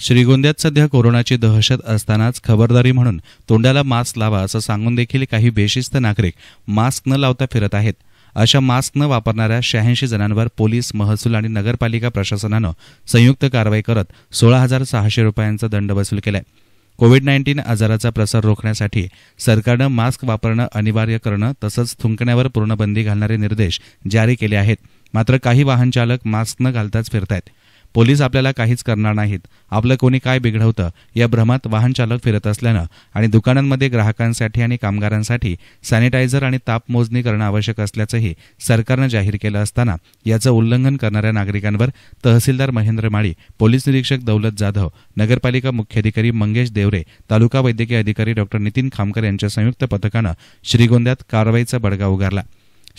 श्रीगोंद्यात सध्या कोरोनाची दहशत असतानाच खबरदारी म्हणून तोंडाला मास्क लावा असं सांगून देखील काही बेशिस्त नागरिक मास्क न लावता फिरत आहेत अशा मास्क न वापरणाऱ्या शहाऐंशी जणांवर पोलीस महसूल आणि नगरपालिका प्रशासनानं संयुक्त कारवाई करत सोळा हजार सहाशे रुपयांचा दंड वसूल केलाय कोविड नाईन्टीन आजाराचा प्रसार रोखण्यासाठी सरकारनं मास्क वापरणं अनिवार्य करणं तसंच थुंकण्यावर पूर्णबंदी घालणारे निर्देश जारी केले आहेत मात्र काही वाहन चालक मास्क न घालताच फिरतायत पोलीस आपल्याला काहीच करणार नाहीत आपलं कोणी काय बिघडवतं या भ्रमात वाहनचालक फिरत असल्यानं आणि दुकानांमध्ये ग्राहकांसाठी आणि कामगारांसाठी सॅनिटायझर आणि तापमोजणी करणं आवश्यक असल्याचंही सरकारनं जाहीर केलं असताना याचं उल्लंघन करणाऱ्या नागरिकांवर तहसीलदार महेंद्र माळी पोलीस निरीक्षक दौलत जाधव नगरपालिका मुख्याधिकारी मंगेश देवरे तालुका वैद्यकीय अधिकारी डॉक्टर नितीन खामकर यांच्या संयुक्त पथकानं श्रीगोंद्यात कारवाईचा बडगा उगारला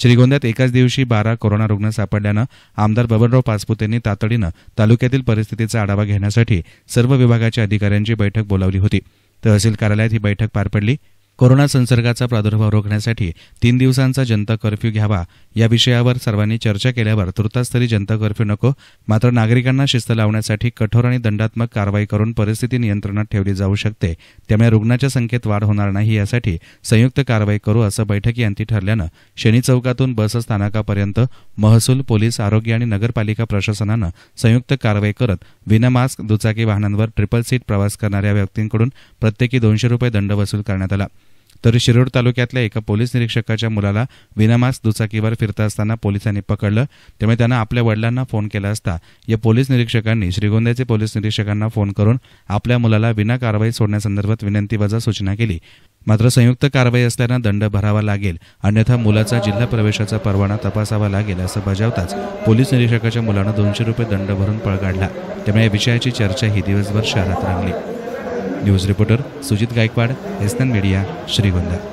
श्रीगोंद्यात एकाच दिवशी बारा कोरोना रुग्ण सापडल्यानं आमदार बबनराव यांनी तातडीनं तालुक्यातील परिस्थितीचा आढावा घेण्यासाठी सर्व विभागाच्या अधिकाऱ्यांची बैठक बोलावली होती तहसील कार्यालयात ही बैठक पार पडली कोरोना संसर्गाचा प्रादुर्भाव रोखण्यासाठी तीन दिवसांचा जनता कर्फ्यू घ्यावा या विषयावर सर्वांनी चर्चा केल्यावर तुर्तास तरी जनता कर्फ्यू नको मात्र नागरिकांना शिस्त लावण्यासाठी कठोर आणि दंडात्मक कारवाई करून परिस्थिती नियंत्रणात ठेवली जाऊ शकते त्यामुळे रुग्णाच्या संख्येत वाढ होणार नाही यासाठी संयुक्त कारवाई करू असं बैठकी अंती ठरल्यानं शनी चौकातून बसस्थानकापर्यंत महसूल पोलीस आरोग्य आणि नगरपालिका प्रशासनानं संयुक्त कारवाई करत विनामास्क दुचाकी वाहनांवर ट्रिपल सीट प्रवास करणाऱ्या व्यक्तींकडून प्रत्येकी दोनशे रुपये दंड वसूल करण्यात आला तर शिरोड तालुक्यातल्या एका पोलीस निरीक्षकाच्या मुलाला विनामास्क दुचाकीवर फिरता असताना पोलिसांनी पकडलं त्यामुळे त्यांना आपल्या वडिलांना फोन केला असता या पोलीस निरीक्षकांनी श्रीगोंद्याचे पोलीस निरीक्षकांना फोन करून आपल्या मुलाला विना कारवाई सोडण्यासंदर्भात वजा सूचना केली मात्र संयुक्त कारवाई असल्यानं दंड भरावा लागेल अन्यथा मुलाचा जिल्हा प्रवेशाचा परवाना तपासावा लागेल असं बजावताच पोलीस निरीक्षकाच्या मुलानं दोनशे रुपये दंड भरून पळ काढला त्यामुळे या विषयाची चर्चा ही दिवसभर शहरात रंगली news reporter Sujit Gaikwad Aston media Shrigonda